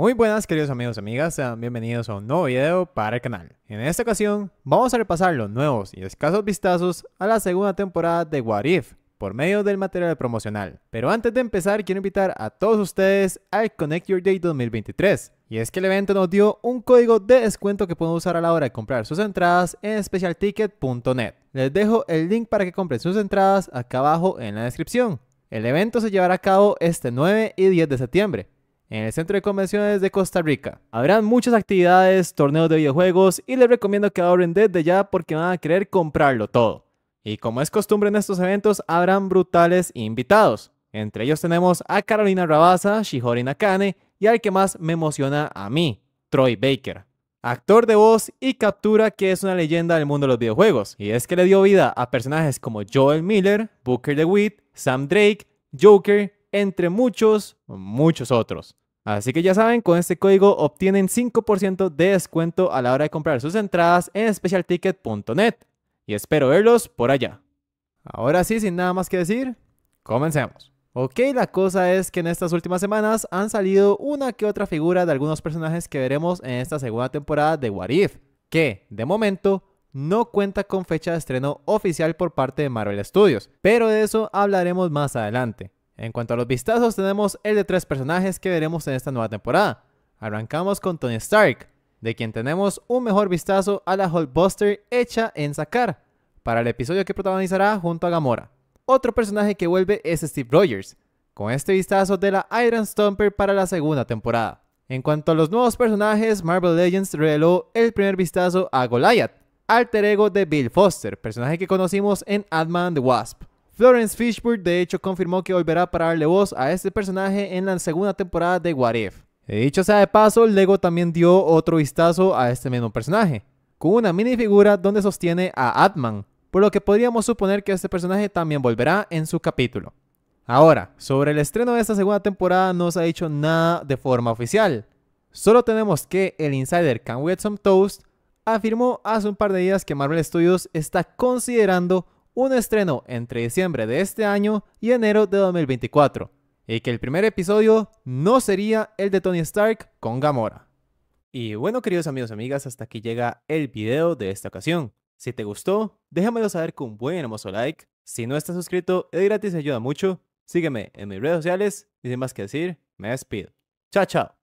Muy buenas queridos amigos y amigas, sean bienvenidos a un nuevo video para el canal. En esta ocasión vamos a repasar los nuevos y escasos vistazos a la segunda temporada de What If por medio del material promocional. Pero antes de empezar quiero invitar a todos ustedes al Connect Your Day 2023. Y es que el evento nos dio un código de descuento que pueden usar a la hora de comprar sus entradas en specialticket.net. Les dejo el link para que compren sus entradas acá abajo en la descripción. El evento se llevará a cabo este 9 y 10 de septiembre en el Centro de Convenciones de Costa Rica. Habrán muchas actividades, torneos de videojuegos y les recomiendo que ahorren desde ya porque van a querer comprarlo todo. Y como es costumbre en estos eventos, habrán brutales invitados. Entre ellos tenemos a Carolina Rabasa, Shihori Nakane y al que más me emociona a mí, Troy Baker. Actor de voz y captura que es una leyenda del mundo de los videojuegos, y es que le dio vida a personajes como Joel Miller, Booker DeWitt, Sam Drake, Joker, entre muchos, muchos otros. Así que ya saben, con este código obtienen 5% de descuento a la hora de comprar sus entradas en specialticket.net. Y espero verlos por allá. Ahora sí, sin nada más que decir, comencemos. Ok, la cosa es que en estas últimas semanas han salido una que otra figura de algunos personajes que veremos en esta segunda temporada de What If, que, de momento, no cuenta con fecha de estreno oficial por parte de Marvel Studios, pero de eso hablaremos más adelante. En cuanto a los vistazos, tenemos el de tres personajes que veremos en esta nueva temporada. Arrancamos con Tony Stark, de quien tenemos un mejor vistazo a la Hulkbuster hecha en sacar, para el episodio que protagonizará junto a Gamora. Otro personaje que vuelve es Steve Rogers, con este vistazo de la Iron Stomper para la segunda temporada. En cuanto a los nuevos personajes, Marvel Legends reveló el primer vistazo a Goliath, alter ego de Bill Foster, personaje que conocimos en Ant-Man the Wasp. Florence Fishburne de hecho confirmó que volverá para darle voz a este personaje en la segunda temporada de What If. De dicho sea de paso, Lego también dio otro vistazo a este mismo personaje, con una minifigura donde sostiene a Atman, por lo que podríamos suponer que este personaje también volverá en su capítulo. Ahora, sobre el estreno de esta segunda temporada no se ha dicho nada de forma oficial. Solo tenemos que el insider Can We Some Toast afirmó hace un par de días que Marvel Studios está considerando un estreno entre diciembre de este año y enero de 2024, y que el primer episodio no sería el de Tony Stark con Gamora. Y bueno queridos amigos y amigas, hasta aquí llega el video de esta ocasión. Si te gustó, déjamelo saber con un buen hermoso like. Si no estás suscrito, es gratis ayuda mucho. Sígueme en mis redes sociales y sin más que decir, me despido. Chao, chao.